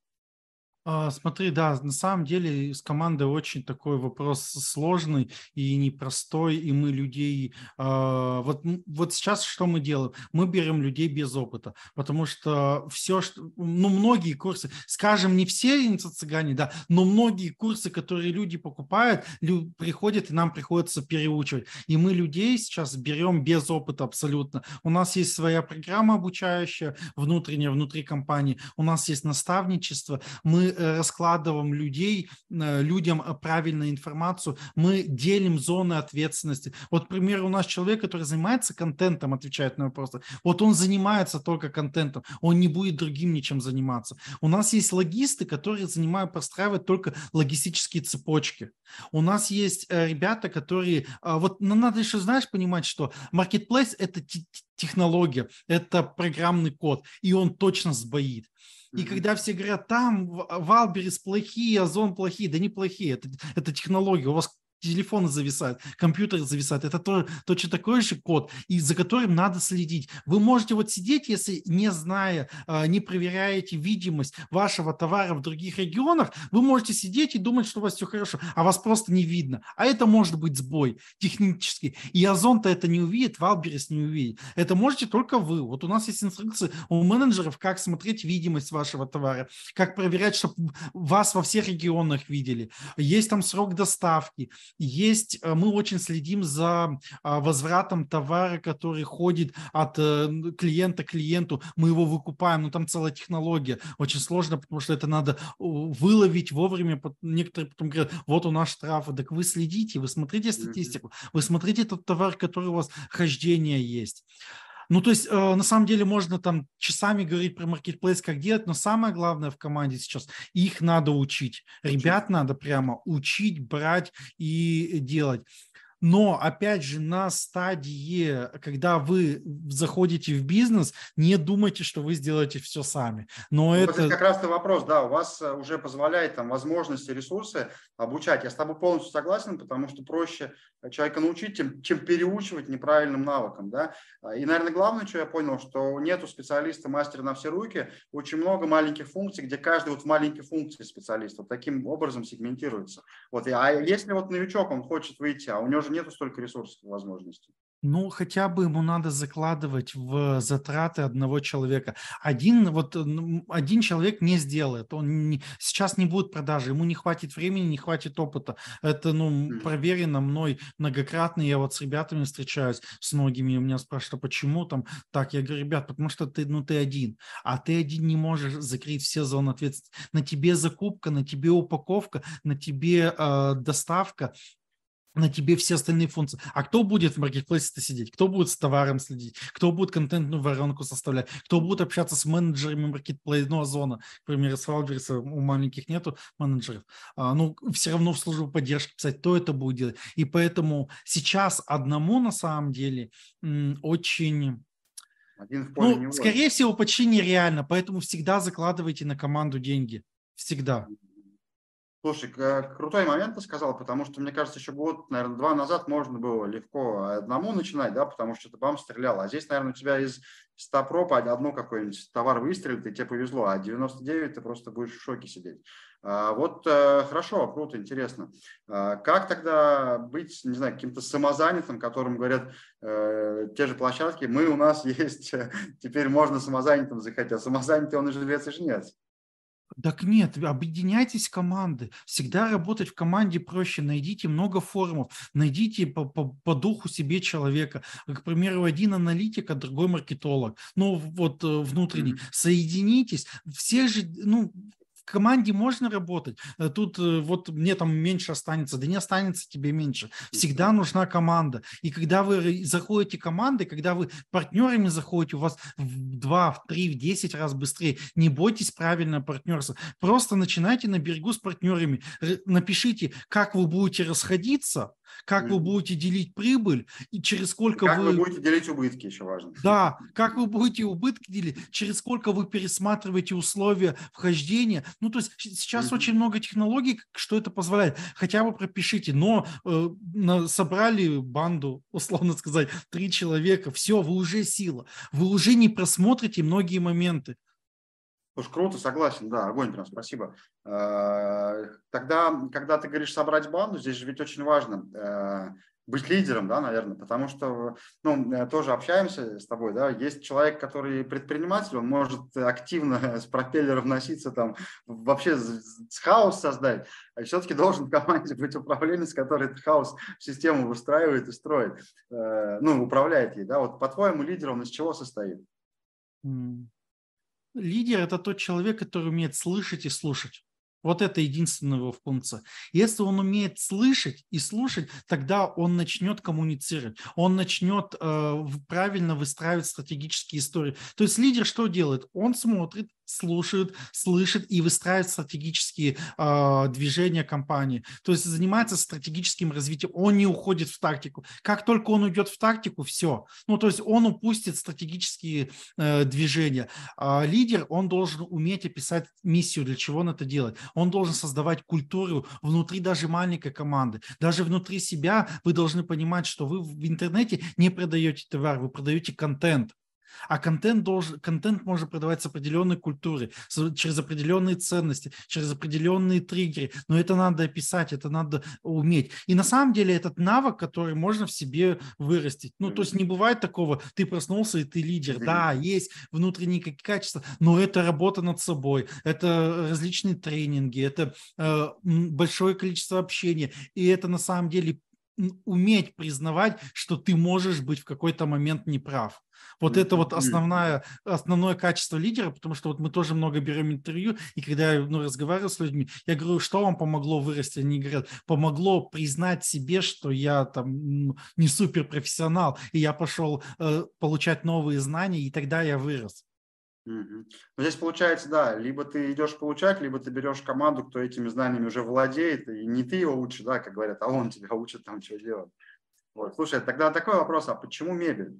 А, смотри, да, на самом деле с командой очень такой вопрос сложный и непростой, и мы людей... А, вот, вот сейчас что мы делаем? Мы берем людей без опыта, потому что все, что... Ну, многие курсы, скажем, не все инфо-цыгане, да, но многие курсы, которые люди покупают, лю... приходят, и нам приходится переучивать. И мы людей сейчас берем без опыта абсолютно. У нас есть своя программа обучающая, внутренняя, внутри компании. У нас есть наставничество. Мы Э, раскладываем людей, э, людям э, правильную информацию, мы делим зоны ответственности. Вот, к примеру, у нас человек, который занимается контентом, отвечает на вопросы, вот он занимается только контентом, он не будет другим ничем заниматься. У нас есть логисты, которые занимают, простраивают только логистические цепочки. У нас есть ребята, которые... Вот ну, надо еще, знаешь, понимать, что marketplace – это технология, это программный код, и он точно сбоит. И когда все говорят, там Валберис плохие, Озон плохие, да не плохие, это, это технология. У вас телефоны зависают, компьютер зависает. Это тоже, точно такой же код, и за которым надо следить. Вы можете вот сидеть, если не зная, а, не проверяете видимость вашего товара в других регионах, вы можете сидеть и думать, что у вас все хорошо, а вас просто не видно. А это может быть сбой технический. И Озон-то это не увидит, Валберес не увидит. Это можете только вы. Вот у нас есть инструкции у менеджеров, как смотреть видимость вашего товара, как проверять, чтобы вас во всех регионах видели. Есть там срок доставки есть, э, мы очень следим за а, возвратом товара, который ходит от э, клиента к клиенту, мы его выкупаем, но там целая технология, очень сложно, потому что это надо выловить вовремя, некоторые потом говорят, вот у нас штрафы, так вы следите, вы смотрите статистику, вы смотрите тот товар, который у вас хождение есть. Ну, то есть, э, на самом деле, можно там часами говорить про маркетплейс, как делать, но самое главное в команде сейчас, их надо учить. Ребят надо прямо учить, брать и делать. Но, опять же, на стадии, когда вы заходите в бизнес, не думайте, что вы сделаете все сами. Но ну, это... это как раз-то вопрос, да, у вас э, уже позволяет там возможности, ресурсы обучать. Я с тобой полностью согласен, потому что проще человека научить, чем, чем переучивать неправильным навыкам, да. А, и, наверное, главное, что я понял, что нету специалиста, мастера на все руки, очень много маленьких функций, где каждый вот в маленькой функции специалист вот таким образом сегментируется. Вот, а если вот новичок, он хочет выйти, а у него же же нету столько ресурсов и возможностей. Ну, хотя бы ему надо закладывать в затраты одного человека. Один, вот, э, ну, один человек не сделает. Он не, сейчас не будет продажи, ему не хватит времени, не хватит опыта. Это ну, проверено мной многократно. Я вот с ребятами встречаюсь, с многими, у меня спрашивают, а почему там так? Я говорю, ребят, потому что ты, ну, ты один. А ты один не можешь закрыть все зоны ответственности. На тебе закупка, на тебе упаковка, на тебе э, доставка, на тебе все остальные функции. А кто будет в маркетплейсе то сидеть? Кто будет с товаром следить? Кто будет контентную воронку составлять? Кто будет общаться с менеджерами маркетплейса, ну, Озона, к примеру, с Валберса, у маленьких нету менеджеров. А, ну, все равно в службу поддержки писать, то это будет делать. И поэтому сейчас одному, на самом деле, очень ну, скорее всего, почти нереально, поэтому всегда закладывайте на команду деньги. Всегда. Слушай, э, крутой момент ты сказал, потому что, мне кажется, еще год, наверное, два назад можно было легко одному начинать, да, потому что ты бам стрелял. А здесь, наверное, у тебя из 100 проб одно какой-нибудь товар выстрелит, и тебе повезло, а 99 ты просто будешь в шоке сидеть. А вот э, хорошо, круто, интересно. А как тогда быть, не знаю, каким-то самозанятым, которым говорят э, те же площадки, мы у нас есть, теперь можно самозанятым захотя. А самозанятый он и жрец, и жнец. Так нет, объединяйтесь команды. Всегда работать в команде проще. Найдите много форумов, найдите по, по, по духу себе человека. К примеру, один аналитик, а другой маркетолог. Ну, вот э, внутренний. Mm-hmm. Соединитесь. Все же, ну, команде можно работать. Э, тут э, вот мне там меньше останется. Да не останется тебе меньше. Всегда нужна команда. И когда вы э, заходите командой, когда вы партнерами заходите, у вас в 2, в 3, в 10 раз быстрее. Не бойтесь правильно партнерства. Просто начинайте на берегу с партнерами. Напишите, как вы будете расходиться, как вы будете делить прибыль и через сколько как вы... вы будете делить убытки, еще важно. Да, как вы будете убытки делить, через сколько вы пересматриваете условия вхождения. Ну, то есть сейчас mm. очень много технологий, что это позволяет. Хотя бы пропишите, но э, на, собрали банду, условно сказать, три человека, все, вы уже сила, вы уже не просмотрите многие моменты. Слушай, круто, согласен, да, огонь прям, спасибо. Э, тогда, когда ты говоришь собрать банду, здесь же ведь очень важно э, быть лидером, да, наверное, потому что, ну, э, тоже общаемся с тобой, да, есть человек, который предприниматель, он может активно с пропеллером носиться там, вообще с хаос создать, а все-таки должен в команде быть управленец, который этот хаос в систему выстраивает и строит, ну, управляет ей, да, вот по-твоему лидер, он из чего состоит? Лидер – это тот человек, который умеет слышать и слушать. Вот это единственная его функция. Если он умеет слышать и слушать, тогда он начнет коммуницировать, он начнет э, правильно выстраивать стратегические истории. То есть лидер что делает? Он смотрит, слушают, слышат и выстраивают стратегические э, движения компании. То есть занимается стратегическим развитием. Он не уходит в тактику. Как только он уйдет в тактику, все. Ну, то есть он упустит стратегические э, движения. Э, лидер, он должен уметь описать миссию, для чего он это делает. Он должен создавать культуру внутри даже маленькой команды. Даже внутри себя вы должны понимать, что вы в интернете не продаете товар, вы продаете контент. А контент, должен, контент может продавать с определенной культуры, через определенные ценности, через определенные триггеры. Но это надо описать, это надо уметь. И на самом деле этот навык, который можно в себе вырастить. Ну, то есть не бывает такого, ты проснулся и ты лидер. Да, есть внутренние какие-то качества, но это работа над собой, это различные тренинги, это э, большое количество общения. И это на самом деле уметь признавать, что ты можешь быть в какой-то момент неправ. Вот это вот основное, основное качество лидера, потому что вот мы тоже много берем интервью, и когда я ну, разговариваю с людьми, я говорю, что вам помогло вырасти? Они говорят, помогло признать себе, что я там ну, не суперпрофессионал, и я пошел э, получать новые знания, и тогда я вырос. Угу. здесь получается, да, либо ты идешь получать, либо ты берешь команду, кто этими знаниями уже владеет, и не ты его учишь, да, как говорят, а он тебя учит там, что делать. Вот. Слушай, тогда такой вопрос, а почему мебель?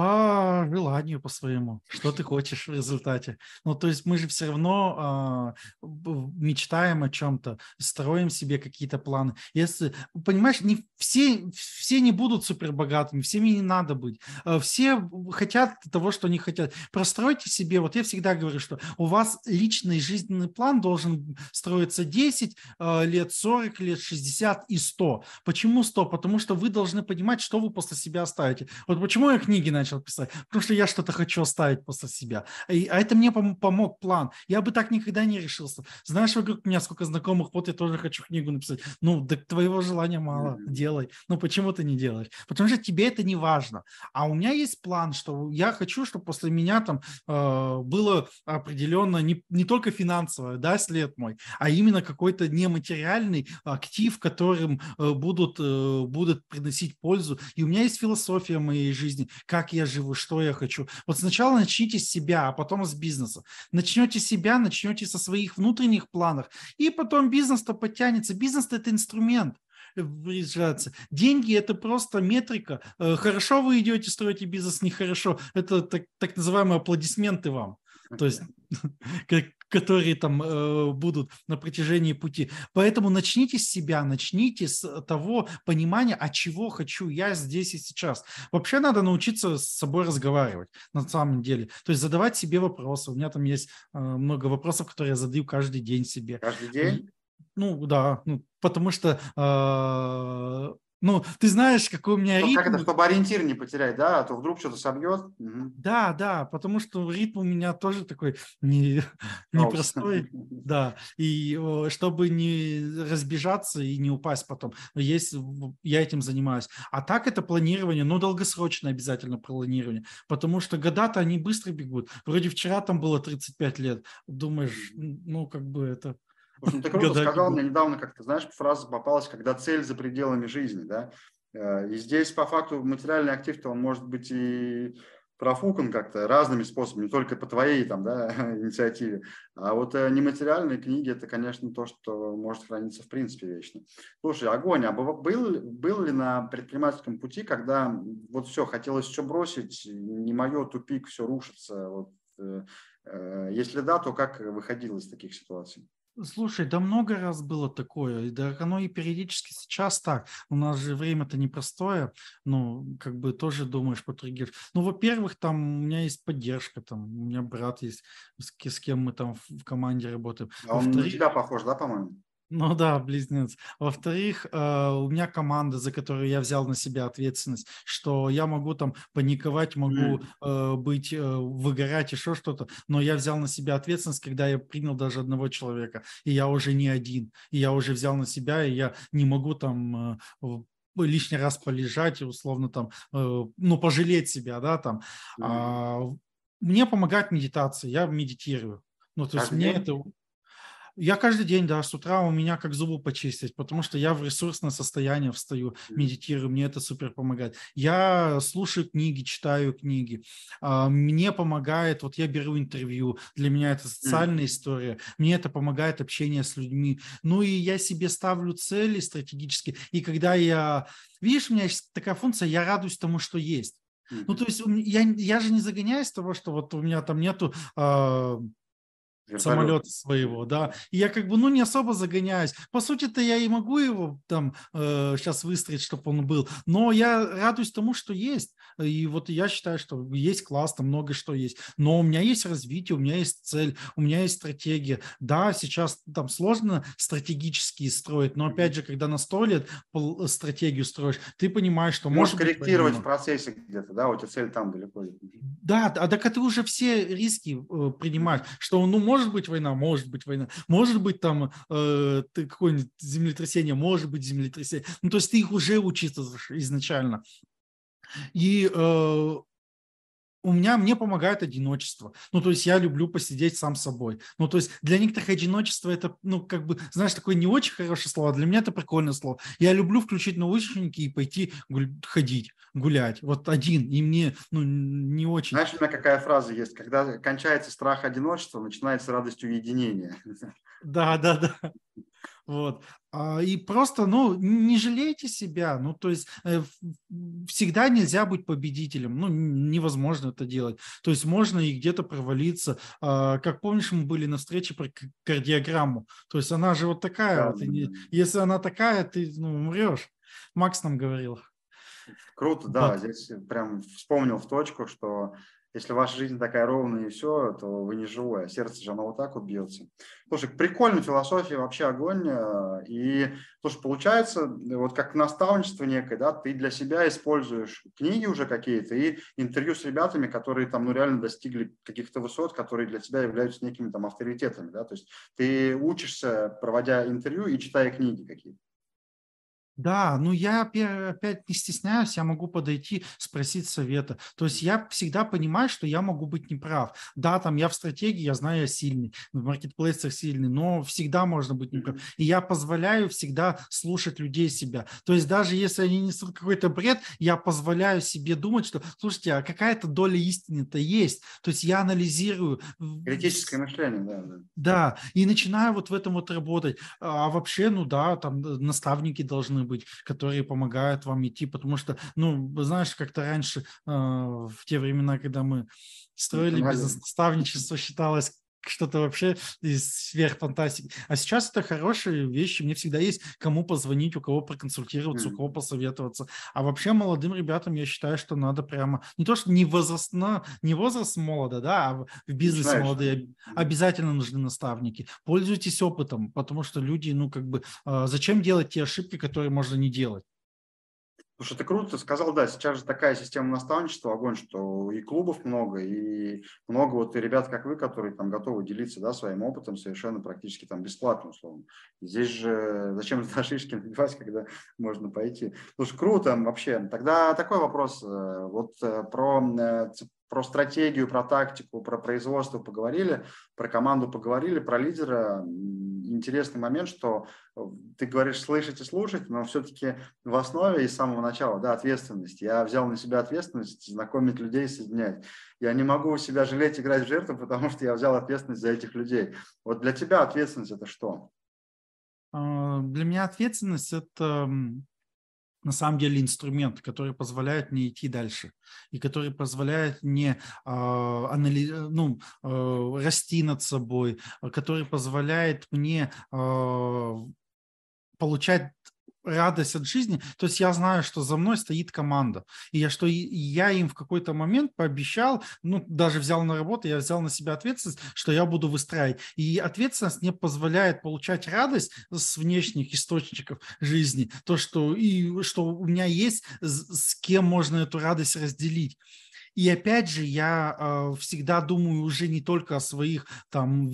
по желанию по своему, что ты хочешь в результате. Ну, то есть мы же все равно э, мечтаем о чем-то, строим себе какие-то планы. Если, понимаешь, не все, все не будут супербогатыми, всеми не надо быть. А все хотят того, что они хотят. Простройте себе, вот я всегда говорю, что у вас личный жизненный план должен строиться 10 э, а, лет, 40 лет, 60 и 100. Почему 100? Потому что вы должны понимать, что вы после себя оставите. Вот почему я книги начал начал писать, потому что я что-то хочу оставить после себя. И, а это мне пом- помог план. Я бы так никогда не решился. Знаешь, вокруг меня сколько знакомых, вот я тоже хочу книгу написать. Ну, так твоего желания мало, mm-hmm. делай. Ну, почему ты не делаешь? Потому что тебе это не важно. А у меня есть план, что я хочу, чтобы после меня там э, было определенно не, не только финансовое, да, след мой, а именно какой-то нематериальный актив, которым э, будут, э, будут приносить пользу. И у меня есть философия моей жизни, как я я живу, что я хочу. Вот сначала начните с себя, а потом с бизнеса. Начнете с себя, начнете со своих внутренних планов, и потом бизнес-то подтянется. Бизнес-то это инструмент приезжаться. Э, Деньги – это просто метрика. Э, хорошо вы идете, строите бизнес, нехорошо. Это так, так называемые аплодисменты вам. То есть, как, которые там э, будут на протяжении пути. Поэтому начните с себя, начните с того понимания, а чего хочу я здесь и сейчас. Вообще надо научиться с собой разговаривать на самом деле. То есть задавать себе вопросы. У меня там есть э, много вопросов, которые я задаю каждый день себе. Каждый день? Ну да, ну, потому что э, ну, ты знаешь, какой у меня ритм. Как это, чтобы ориентир не потерять, да? А то вдруг что-то собьет. Угу. Да, да, потому что ритм у меня тоже такой не, непростой. Да, и чтобы не разбежаться и не упасть потом. Есть, я этим занимаюсь. А так это планирование, но ну, долгосрочное обязательно планирование, потому что года-то они быстро бегут. Вроде вчера там было 35 лет. Думаешь, ну, как бы это Потому что ты круто сказал мне недавно, как то знаешь, фраза попалась, когда цель за пределами жизни, да. Э, и здесь, по факту, материальный актив-то он может быть и профукан как-то разными способами, не только по твоей там, да, инициативе. А вот э, нематериальные книги – это, конечно, то, что может храниться в принципе вечно. Слушай, огонь, а был, был ли на предпринимательском пути, когда вот все, хотелось все бросить, не мое, тупик, все рушится? Вот, э, э, если да, то как выходил из таких ситуаций? Слушай, да много раз было такое, да оно и периодически сейчас так. У нас же время-то непростое, ну, как бы тоже думаешь, потриггеришь. Ну, во-первых, там у меня есть поддержка, там у меня брат есть, с, с кем мы там в команде работаем. А он на тебя похож, да, по-моему? Ну да, близнец. Во-вторых, э, у меня команда, за которую я взял на себя ответственность, что я могу там паниковать, могу э, быть, э, выгорать, еще что-то, но я взял на себя ответственность, когда я принял даже одного человека, и я уже не один, и я уже взял на себя, и я не могу там э, лишний раз полежать и условно там, ну, пожалеть себя, да, там. Mm-hmm. А, мне помогает медитация, я медитирую. Ну, то как есть мне это я каждый день, да, с утра у меня как зубы почистить, потому что я в ресурсное состояние встаю, медитирую, мне это супер помогает. Я слушаю книги, читаю книги. А, мне помогает, вот я беру интервью, для меня это социальная история, мне это помогает общение с людьми. Ну и я себе ставлю цели стратегически, и когда я... Видишь, у меня есть такая функция, я радуюсь тому, что есть. Ну, то есть я, я же не загоняюсь того, что вот у меня там нету э, Вертолет. самолета своего, да. И я как бы, ну, не особо загоняюсь. По сути-то я и могу его там э, сейчас выстроить, чтобы он был, но я радуюсь тому, что есть. И вот я считаю, что есть классно, много что есть. Но у меня есть развитие, у меня есть цель, у меня есть стратегия. Да, сейчас там сложно стратегически строить, но опять же, когда на сто лет стратегию строишь, ты понимаешь, что... Ты можешь корректировать быть, в процессе где-то, да, у тебя цель там далеко. Да, а так а ты уже все риски э, принимаешь, что, ну, может может быть война, может быть война, может быть там э, какое-нибудь землетрясение, может быть землетрясение. Ну, то есть ты их уже учишь изначально. И э, у меня, мне помогает одиночество. Ну, то есть я люблю посидеть сам собой. Ну, то есть для некоторых одиночество это, ну, как бы, знаешь, такое не очень хорошее слово, для меня это прикольное слово. Я люблю включить наушники и пойти гуль- ходить, гулять. Вот один, и мне, ну, не очень. Знаешь, у меня какая фраза есть? Когда кончается страх одиночества, начинается радость уединения. Да, да, да. Вот. А, и просто, ну, не жалейте себя. Ну, то есть э, всегда нельзя быть победителем. Ну, невозможно это делать. То есть можно и где-то провалиться. А, как помнишь, мы были на встрече про кардиограмму. То есть она же вот такая. Да. Ты, если она такая, ты ну, умрешь. Макс нам говорил. Круто, да. Вот. Здесь прям вспомнил в точку, что если ваша жизнь такая ровная и все, то вы не живое. Сердце же оно вот так вот бьется. Слушай, прикольная философия, вообще огонь. Э, и слушай, получается, вот как наставничество некое, да, ты для себя используешь книги уже какие-то и интервью с ребятами, которые там ну, реально достигли каких-то высот, которые для тебя являются некими там авторитетами. Да? То есть ты учишься, проводя интервью и читая книги какие-то. Да, ну я опять не стесняюсь, я могу подойти, спросить совета. То есть я всегда понимаю, что я могу быть неправ. Да, там я в стратегии, я знаю, я сильный, в маркетплейсах сильный, но всегда можно быть неправ. И я позволяю всегда слушать людей себя. То есть даже если они несут какой-то бред, я позволяю себе думать, что, слушайте, а какая-то доля истины-то есть. То есть я анализирую. Критическое мышление, да. Да, да и начинаю вот в этом вот работать. А вообще, ну да, там э, наставники должны быть, которые помогают вам идти, потому что, ну, знаешь, как-то раньше, э, в те времена, когда мы строили бизнес-наставничество, считалось что-то вообще из сверхфантастики. А сейчас это хорошие вещи. Мне всегда есть кому позвонить, у кого проконсультироваться, mm-hmm. у кого посоветоваться. А вообще молодым ребятам я считаю, что надо прямо не то, что не возрастно, не возраст молода, да, а в бизнесе Знаешь, молодые обязательно нужны наставники. Пользуйтесь опытом, потому что люди, ну как бы, а, зачем делать те ошибки, которые можно не делать? Слушай, это круто сказал, да, сейчас же такая система наставничества, огонь, что и клубов много, и много вот и ребят, как вы, которые там готовы делиться, да, своим опытом совершенно практически там бесплатно, условно. здесь же зачем за шишки набивать, когда можно пойти? Слушай, круто вообще. Тогда такой вопрос, э, вот э, про э, про стратегию, про тактику, про производство поговорили, про команду поговорили, про лидера. Интересный момент, что э, ты говоришь слышать и слушать, но все-таки в основе и с самого начала, да, ответственность. Я взял на себя ответственность знакомить людей, соединять. Я не могу себя жалеть, играть в жертву, потому что я взял ответственность за этих людей. Вот для тебя ответственность – это что? А, для меня ответственность – это на самом деле инструмент, который позволяет мне идти дальше и который позволяет мне э, анали... ну, э, расти над собой, который позволяет мне э, получать радость от жизни. То есть я знаю, что за мной стоит команда. И я, что я им в какой-то момент пообещал, ну, даже взял на работу, я взял на себя ответственность, что я буду выстраивать. И ответственность мне позволяет получать радость с внешних источников жизни. То, что, и, что у меня есть, с кем можно эту радость разделить. И опять же, я а, всегда думаю уже не только о своих, там,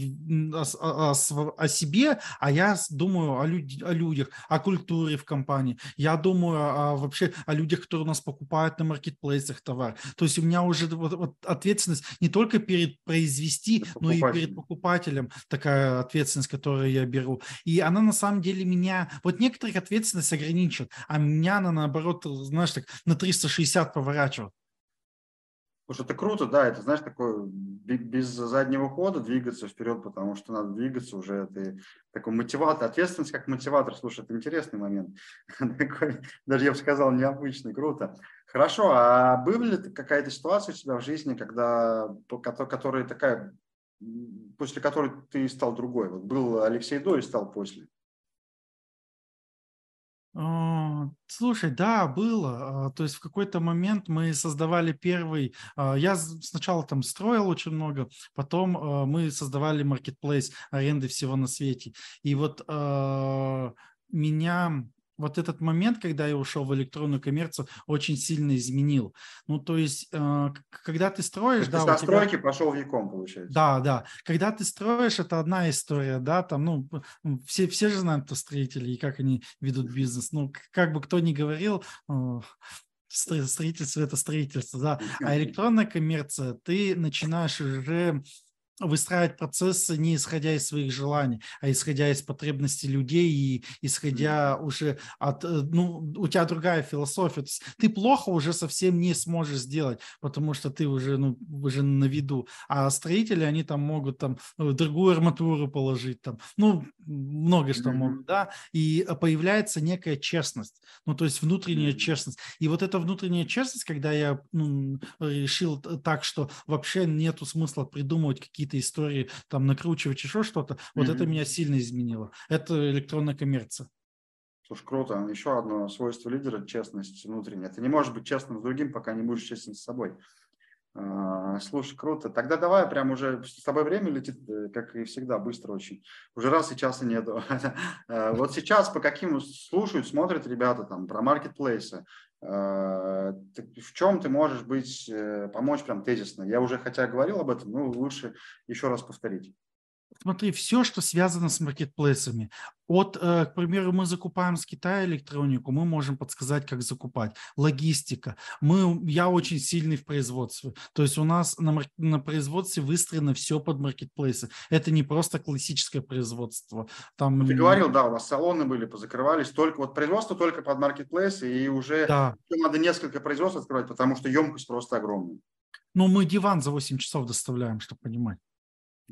о, о, о себе, а я думаю о, люд, о людях, о культуре в компании. Я думаю о, вообще о людях, которые у нас покупают на маркетплейсах товар. То есть у меня уже вот, вот ответственность не только перед произвести, но и перед покупателем такая ответственность, которую я беру. И она на самом деле меня... Вот некоторых ответственность ограничивает, а меня она наоборот, знаешь, так на 360 поворачивает. Слушай, это круто, да, это, знаешь, такое без заднего хода двигаться вперед, потому что надо двигаться уже, ты такой мотиватор, ответственность как мотиватор, слушай, это интересный момент, такой, даже я бы сказал, необычный, круто. Хорошо, а была ли какая-то ситуация у тебя в жизни, когда, которая такая, после которой ты стал другой, вот был Алексей до и стал после? А, слушай, да, было. А, то есть в какой-то момент мы создавали первый... А, я сначала там строил очень много, потом мы создавали маркетплейс аренды всего на свете. И вот меня вот этот момент, когда я ушел в электронную коммерцию, очень сильно изменил. Ну, то есть, а, когда ты строишь... То да, ты со стройки тебя... пошел в Яком, получается. Да, да. Когда ты строишь, это одна история, да, там, ну, все, все же знают, кто строители и как они ведут бизнес. Ну, как бы кто ни говорил, а, строительство – это строительство, да. А электронная коммерция, ты начинаешь уже выстраивать процессы не исходя из своих желаний, а исходя из потребностей людей и исходя уже от, э, ну, у тебя другая философия. То есть ты плохо уже совсем не сможешь сделать, потому что ты уже, ну, уже на виду. А строители, они там могут там э, другую арматуру положить, там, ну, много что mm-hmm. могут, да, и э, появляется некая честность, ну, то есть внутренняя mm-hmm. честность. И вот эта внутренняя честность, когда я ну, решил так, что вообще нету смысла придумывать какие какие-то истории, там накручивать еще что-то, mm-hmm. вот это меня сильно изменило. Это электронная коммерция. Слушай, круто. А еще одно свойство лидера – честность внутренняя. Ты не можешь быть честным с другим, пока не будешь честен с собой. А, слушай, круто. Тогда давай прям уже с тобой время летит, э, как и всегда, быстро очень. Уже раз и часа нету. А, вот сейчас по каким слушают, смотрят ребята там про маркетплейсы, Э, в чем ты можешь быть, э, помочь прям тезисно? Я уже хотя говорил об этом, но лучше еще раз повторить. Смотри, все, что связано с маркетплейсами. От, э, к примеру, мы закупаем с Китая электронику, мы можем подсказать, как закупать. Логистика. Мы, я очень сильный в производстве. То есть у нас на, на производстве выстроено все под маркетплейсы. Это не просто классическое производство. Там... Ну, ты говорил, да, у вас салоны были, позакрывались. Только вот производство только под маркетплейсы, и уже да. надо несколько производств открывать, потому что емкость просто огромная. Ну мы диван за 8 часов доставляем, чтобы понимать.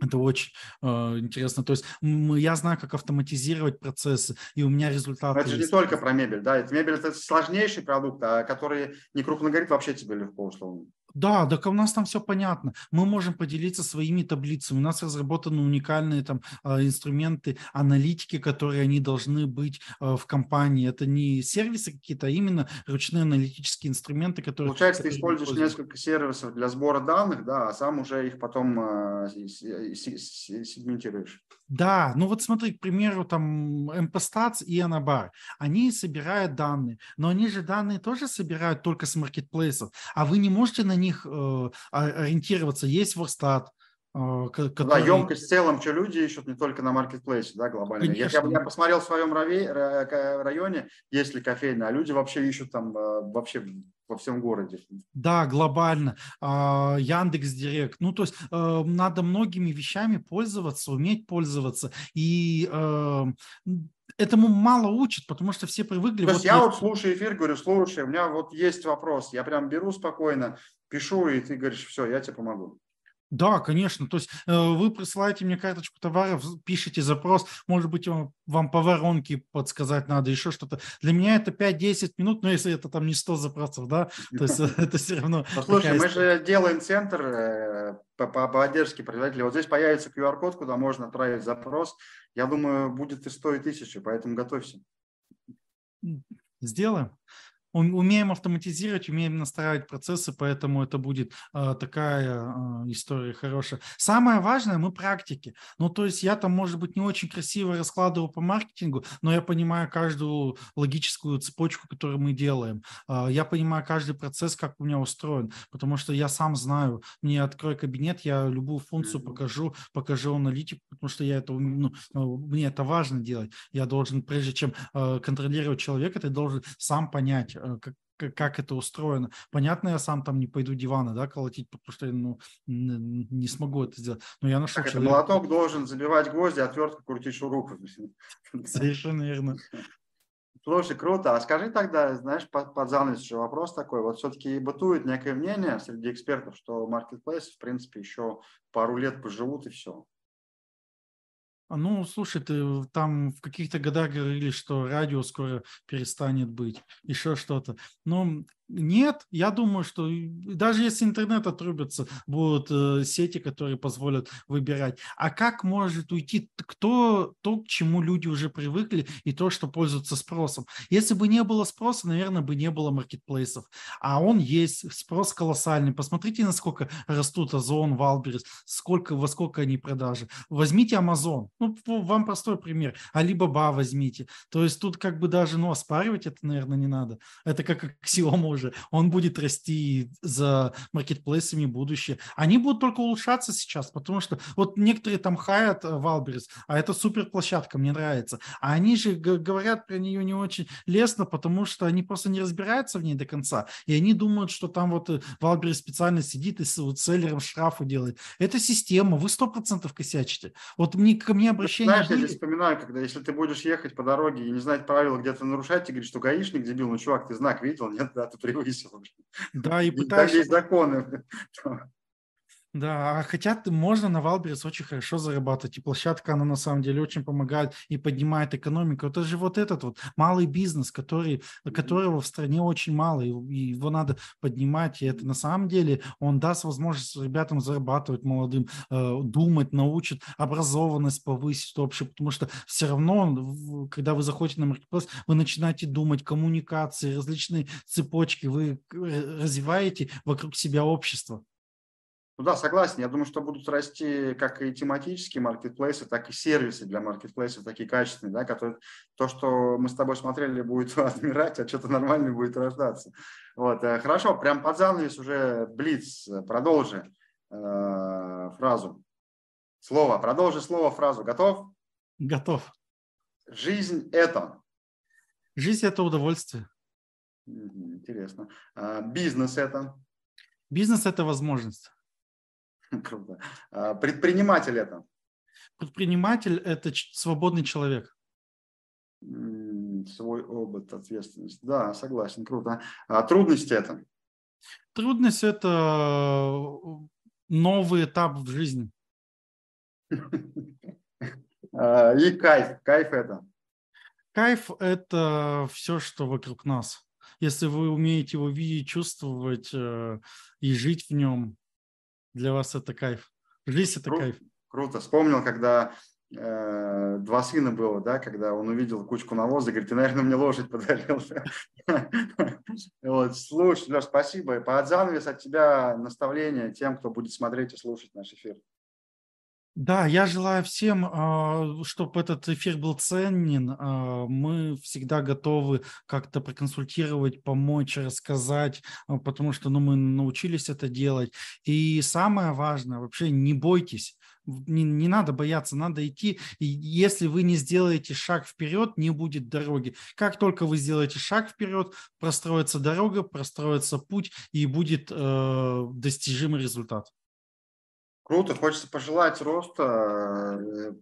Это очень э, интересно. То есть я знаю, как автоматизировать процессы, и у меня результаты. это же не только про мебель, да. Это мебель это сложнейший продукт, а который не крупно горит, вообще тебе легко условно. Да, так у нас там все понятно. Мы можем поделиться своими таблицами. У нас разработаны уникальные там а, инструменты аналитики, которые они должны быть а, в компании. Это не сервисы какие-то, а именно ручные аналитические инструменты, которые... Получается, ты используешь несколько сервисов для сбора данных, да, а сам уже их потом а, сегментируешь. Да, ну вот смотри, к примеру, там MPStats и Anabar, они собирают данные, но они же данные тоже собирают только с маркетплейсов, а вы не можете на них э, ориентироваться. Есть Ворстат, э, Который... Да, емкость в целом, что люди ищут, не только на маркетплейсе, да, глобально. Конечно. Я, я посмотрел в своем районе, есть ли кофейня, а люди вообще ищут там э, вообще во всем городе. Да, глобально. А, Яндекс Директ. Ну, то есть э, надо многими вещами пользоваться, уметь пользоваться. И э, этому мало учат, потому что все привыкли. То есть вот я вот слушаю эфир, говорю, слушай, у меня вот есть вопрос, я прям беру спокойно, пишу, и ты говоришь, все, я тебе помогу. Да, конечно. То есть э, вы присылаете мне карточку товара, пишите запрос, может быть, вам, вам по воронке подсказать надо, еще что-то. Для меня это 5-10 минут, но если это там не 100 запросов, да, то есть э, это все равно... Послушай, ну, мы же делаем центр э, по поддержке производителей. Вот здесь появится QR-код, куда можно отправить запрос. Я думаю, будет и 100, и 1000, поэтому готовься. Сделаем умеем автоматизировать, умеем настраивать процессы, поэтому это будет э, такая э, история хорошая. Самое важное, мы практики. Ну, то есть я там, может быть, не очень красиво раскладываю по маркетингу, но я понимаю каждую логическую цепочку, которую мы делаем. Э, я понимаю каждый процесс, как у меня устроен, потому что я сам знаю, мне открой кабинет, я любую функцию покажу, покажу аналитику, потому что я это, ну, мне это важно делать. Я должен, прежде чем э, контролировать человека, ты должен сам понять, Э, как, как это устроено. Понятно, я сам там не пойду диваны, да, колотить, потому что ну, не смогу это сделать. Но я нашел так, человека... Молоток должен забивать гвозди, а отвертка крутить шурупы. Совершенно верно. Слушай, круто. А скажи тогда, знаешь, под, под занавес еще вопрос такой. Вот все-таки бытует некое мнение среди экспертов, что маркетплейсы, в принципе, еще пару лет поживут и все. А, ну, слушай, ты там в каких-то годах говорили, что радио скоро перестанет быть, еще что-то. Ну, нет, я думаю, что даже если интернет отрубится, будут э, сети, которые позволят выбирать. А как может уйти кто, то, к чему люди уже привыкли, и то, что пользуются спросом? Если бы не было спроса, наверное, бы не было маркетплейсов. А он есть, спрос колоссальный. Посмотрите, насколько растут Озон, Валберес, сколько, во сколько они продажи. Возьмите Amazon. Ну, вам простой пример. А либо Ба возьмите. То есть тут как бы даже, ну, оспаривать это, наверное, не надо. Это как аксиома уже хуже, он будет расти за маркетплейсами будущее. Они будут только улучшаться сейчас, потому что вот некоторые там хаят Валберис, э, а это супер площадка, мне нравится. А они же говорят про нее не очень лестно, потому что они просто не разбираются в ней до конца. И они думают, что там вот Валберис э, специально сидит и с вот селлером штрафы делает. Это система, вы сто процентов косячите. Вот мне, ко мне обращение... Знаешь, были... я здесь вспоминаю, когда если ты будешь ехать по дороге и не знать правила, где то нарушать, и говоришь, что гаишник дебил, ну, чувак, ты знак видел, нет, да, ты превысил. Да, и пытаюсь... Там есть законы. Да, а хотя можно на Валберес очень хорошо зарабатывать, и площадка, она на самом деле очень помогает и поднимает экономику. Это же вот этот вот малый бизнес, который, которого в стране очень мало, и его надо поднимать, и это на самом деле он даст возможность ребятам зарабатывать молодым, э, думать, научит, образованность повысит общую, потому что все равно, когда вы заходите на маркетплейс, вы начинаете думать, коммуникации, различные цепочки, вы э, развиваете вокруг себя общество. Ну да, согласен. Я думаю, что будут расти как и тематические маркетплейсы, так и сервисы для маркетплейсов, такие качественные, да, которые то, что мы с тобой смотрели, будет отмирать, а что-то нормальное будет рождаться. Вот, э, хорошо, прям под занавес уже Блиц, э, продолжи э, фразу. Слово, продолжи слово, фразу. Готов? Готов. Жизнь это. Жизнь это удовольствие. Интересно. А, бизнес это. Бизнес это возможность. Круто. А, предприниматель это? Предприниматель – это свободный человек. Свой опыт, ответственность. Да, согласен, круто. А трудности это? Трудность – это э, новый этап в жизни. А, и кайф. Кайф это? Кайф – это все, что вокруг нас. Если вы умеете его видеть, чувствовать э, и жить в нем, для вас это кайф. В лесе это Кру- кайф. Круто. Вспомнил, когда э, два сына было, да, когда он увидел кучку навоза, говорит, ты, наверное, мне лошадь подарил. Вот, слушай, Леш, спасибо. Под занавес от тебя наставление тем, кто будет смотреть и слушать наш эфир. Да, я желаю всем, а, чтобы этот эфир был ценен. А, мы всегда готовы как-то проконсультировать, помочь, рассказать, а, потому что ну, мы научились это делать. И самое важное, вообще не бойтесь не, не надо бояться, надо идти. И если вы не сделаете шаг вперед, не будет дороги. Как только вы сделаете шаг вперед, простроится дорога, простроится путь и будет э, достижимый результат. Круто, хочется пожелать роста э,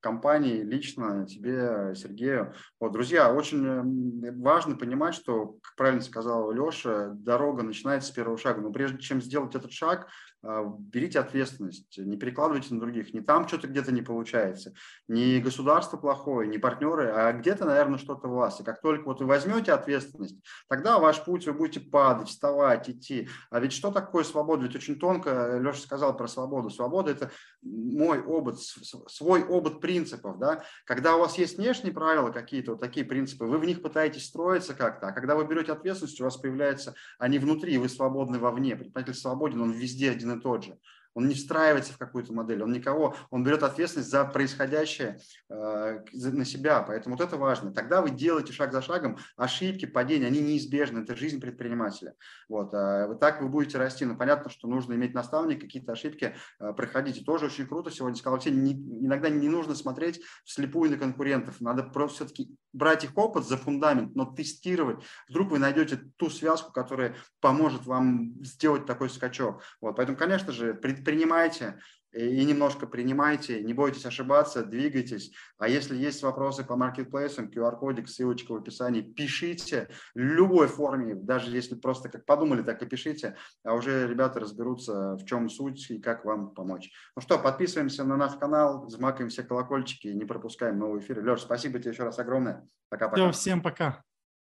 компании лично тебе, Сергею. Вот, друзья, очень э, важно понимать, что, как правильно сказал Леша, дорога начинается с первого шага. Но прежде чем сделать этот шаг, а, берите ответственность, не перекладывайте на других. Не там что-то где-то не получается, не государство плохое, не партнеры, а где-то, наверное, что-то у вас. И как только вот вы возьмете ответственность, тогда ваш путь, вы будете падать, вставать, идти. А ведь что такое свобода? Ведь очень тонко э, Леша сказал про свободу. Свобода – это мой опыт, свой опыт принципов. Да? Когда у вас есть внешние правила какие-то, вот такие принципы, вы в них пытаетесь строиться как-то, а когда вы берете ответственность, у вас появляется, они внутри, и вы свободны вовне. Предприниматель свободен, он везде один один и тот же. Он не встраивается в какую-то модель, он никого, он берет ответственность за происходящее э, на себя. Поэтому вот это важно. Тогда вы делаете шаг за шагом ошибки, падения, они неизбежны. Это жизнь предпринимателя. Вот, э, вот так вы будете расти. Но ну, понятно, что нужно иметь наставника, какие-то ошибки э, проходить. И тоже очень круто сегодня сказал вообще иногда не нужно смотреть вслепую на конкурентов. Надо просто все-таки брать их опыт за фундамент, но тестировать. Вдруг вы найдете ту связку, которая поможет вам сделать такой скачок. Вот, поэтому, конечно же, пред, предпринимайте э, и немножко принимайте, не бойтесь ошибаться, двигайтесь. А если есть вопросы по маркетплейсам, QR-кодик, ссылочка в описании, пишите в любой форме, даже если просто как подумали, так и пишите, а уже ребята разберутся, в чем суть и как вам помочь. Ну что, подписываемся на наш канал, взмакаем все колокольчики и не пропускаем новые эфиры. Леш, спасибо тебе еще раз огромное. Пока-пока. Всем пока.